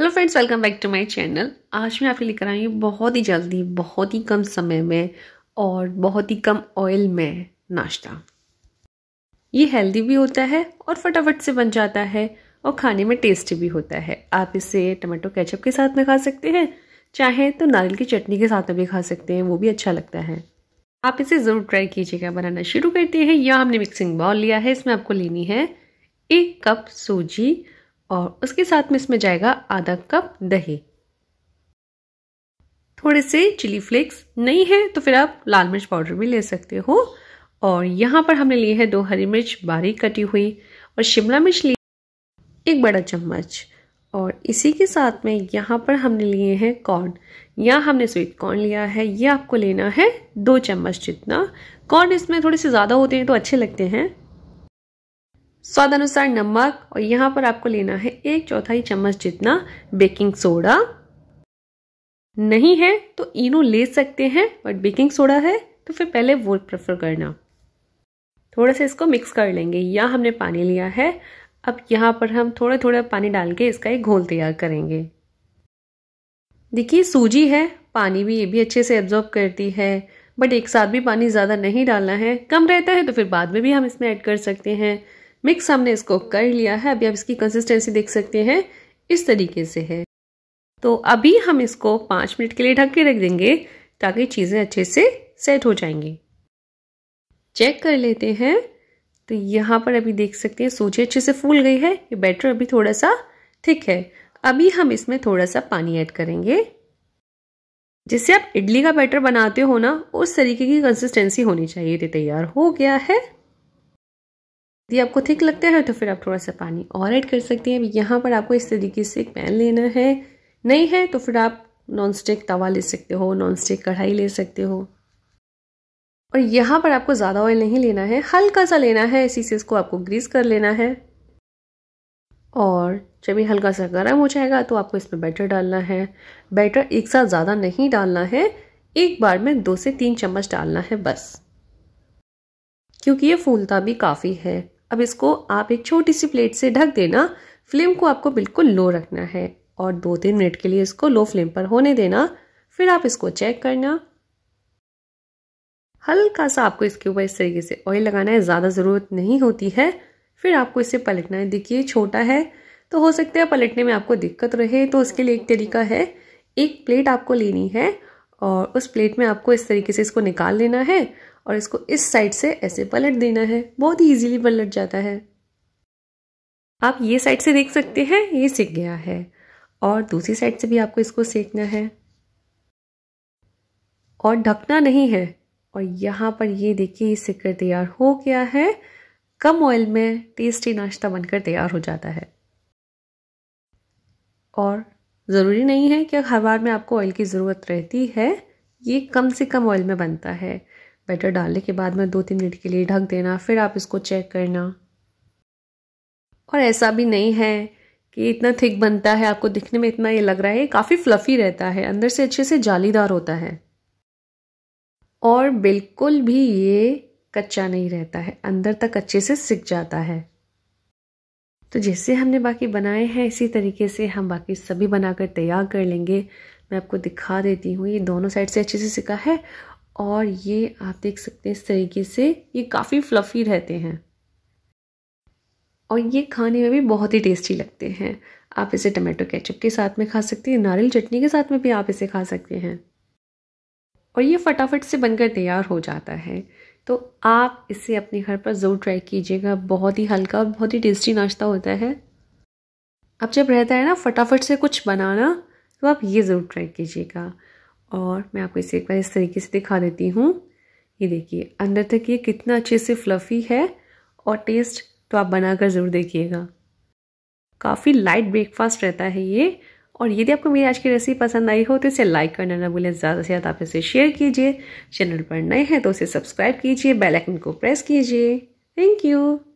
hello friends welcome back to my channel आज मैं आपके लेकर आई हूँ बहुत ही जल्दी बहुत ही कम समय में और बहुत ही कम ऑयल में नाश्ता ये हेल्दी भी होता है और फटाफट से बन जाता है और खाने में टेस्टी भी होता है आप इसे टमाटो केचप के साथ में खा सकते हैं चाहे तो नारियल की चटनी के साथ में भी खा सकते हैं वो भी अच्छा लगता है आप इसे ज़रूर ट्राई कीजिएगा बनाना शुरू करते हैं या हमने मिक्सिंग बाउल लिया है इसमें आपको लेनी है एक कप सूजी और उसके साथ में इसमें जाएगा आधा कप दही थोड़े से चिली फ्लेक्स नहीं है तो फिर आप लाल मिर्च पाउडर भी ले सकते हो और यहाँ पर हमने लिए है दो हरी मिर्च बारीक कटी हुई और शिमला मिर्च ली एक बड़ा चम्मच और इसी के साथ में यहाँ पर हमने लिए हैं कॉर्न या हमने स्वीट कॉर्न लिया है ये आपको लेना है दो चम्मच जितना कॉर्न इसमें थोड़े से ज़्यादा होते हैं तो अच्छे लगते हैं स्वाद अनुसार नमक और यहाँ पर आपको लेना है एक चौथाई चम्मच जितना बेकिंग सोडा नहीं है तो इनो ले सकते हैं बट बेकिंग सोडा है तो फिर पहले वो प्रेफर करना थोड़ा सा इसको मिक्स कर लेंगे या हमने पानी लिया है अब यहाँ पर हम थोड़े थोड़े पानी डाल के इसका एक घोल तैयार करेंगे देखिए सूजी है पानी भी ये भी अच्छे से एब्जॉर्ब करती है बट एक साथ भी पानी ज़्यादा नहीं डालना है कम रहता है तो फिर बाद में भी हम इसमें ऐड कर सकते हैं मिक्स हमने इसको कर लिया है अभी आप इसकी कंसिस्टेंसी देख सकते हैं इस तरीके से है तो अभी हम इसको पाँच मिनट के लिए ढक के रख देंगे ताकि चीज़ें अच्छे से सेट हो जाएंगी चेक कर लेते हैं तो यहाँ पर अभी देख सकते हैं सूजी अच्छे से फूल गई है ये बैटर अभी थोड़ा सा थिक है अभी हम इसमें थोड़ा सा पानी ऐड करेंगे जिससे आप इडली का बैटर बनाते हो ना उस तरीके की कंसिस्टेंसी होनी चाहिए तैयार हो गया है यदि आपको थिक लगता है तो फिर आप थोड़ा सा पानी और ऐड कर सकते हैं यहाँ पर आपको इस तरीके से एक पैन लेना है नहीं है तो फिर आप नॉन स्टिक तवा ले सकते हो नॉन स्टिक कढ़ाई ले सकते हो और यहाँ पर आपको ज़्यादा ऑयल नहीं लेना है हल्का सा लेना है इसी से इसको आपको ग्रीस कर लेना है और जब ये हल्का सा गर्म हो जाएगा तो आपको इसमें बैटर डालना है बैटर एक साथ ज़्यादा नहीं डालना है एक बार में दो से तीन चम्मच डालना है बस क्योंकि ये फूलता भी काफ़ी है अब इसको आप एक छोटी सी प्लेट से ढक देना फ्लेम को आपको बिल्कुल लो रखना है और दो तीन मिनट के लिए इसको लो फ्लेम पर होने देना फिर आप इसको चेक करना हल्का सा आपको इसके ऊपर इस तरीके से ऑयल लगाना है ज़्यादा ज़रूरत नहीं होती है फिर आपको इसे पलटना है देखिए छोटा है तो हो सकता है पलटने में आपको दिक्कत रहे तो उसके लिए एक तरीका है एक प्लेट आपको लेनी है और उस प्लेट में आपको इस तरीके से इसको निकाल लेना है और इसको इस साइड से ऐसे पलट देना है बहुत ही ईजिली पलट जाता है आप ये साइड से देख सकते हैं ये सीख गया है और दूसरी साइड से भी आपको इसको सेकना है और ढकना नहीं है और यहाँ पर ये देखिए ये सिकर तैयार हो गया है कम ऑयल में टेस्टी नाश्ता बनकर तैयार हो जाता है और ज़रूरी नहीं है कि हर बार में आपको ऑयल की ज़रूरत रहती है ये कम से कम ऑयल में बनता है बैटर डालने के बाद में दो तीन मिनट के लिए ढक देना फिर आप इसको चेक करना और ऐसा भी नहीं है कि इतना थिक बनता है आपको दिखने में इतना ये लग रहा है काफ़ी फ्लफ़ी रहता है अंदर से अच्छे से जालीदार होता है और बिल्कुल भी ये कच्चा नहीं रहता है अंदर तक अच्छे से सिक जाता है तो जैसे हमने बाकी बनाए हैं इसी तरीके से हम बाकी सभी बनाकर तैयार कर लेंगे मैं आपको दिखा देती हूँ ये दोनों साइड से अच्छे से सिका है और ये आप देख सकते हैं इस तरीके से ये काफ़ी फ्लफ़ी रहते हैं और ये खाने में भी बहुत ही टेस्टी लगते हैं आप इसे टमाटो केचप के साथ में खा सकते हैं नारियल चटनी के साथ में भी आप इसे खा सकते हैं और ये फटाफट से बनकर तैयार हो जाता है तो आप इसे अपने घर पर ज़रूर ट्राई कीजिएगा बहुत ही हल्का और बहुत ही टेस्टी नाश्ता होता है अब जब रहता है ना फटाफट से कुछ बनाना तो आप ये ज़रूर ट्राई कीजिएगा और मैं आपको इसे एक बार इस तरीके से दिखा देती हूँ ये देखिए अंदर तक ये कितना अच्छे से फ्लफ़ी है और टेस्ट तो आप बनाकर ज़रूर देखिएगा काफ़ी लाइट ब्रेकफास्ट रहता है ये और यदि आपको मेरी आज की रेसिपी पसंद आई हो तो इसे लाइक करना ना भूलें ज़्यादा से ज़्यादा आप इसे शेयर कीजिए चैनल पर नए हैं तो उसे सब्सक्राइब कीजिए बेल आइकन को प्रेस कीजिए थैंक यू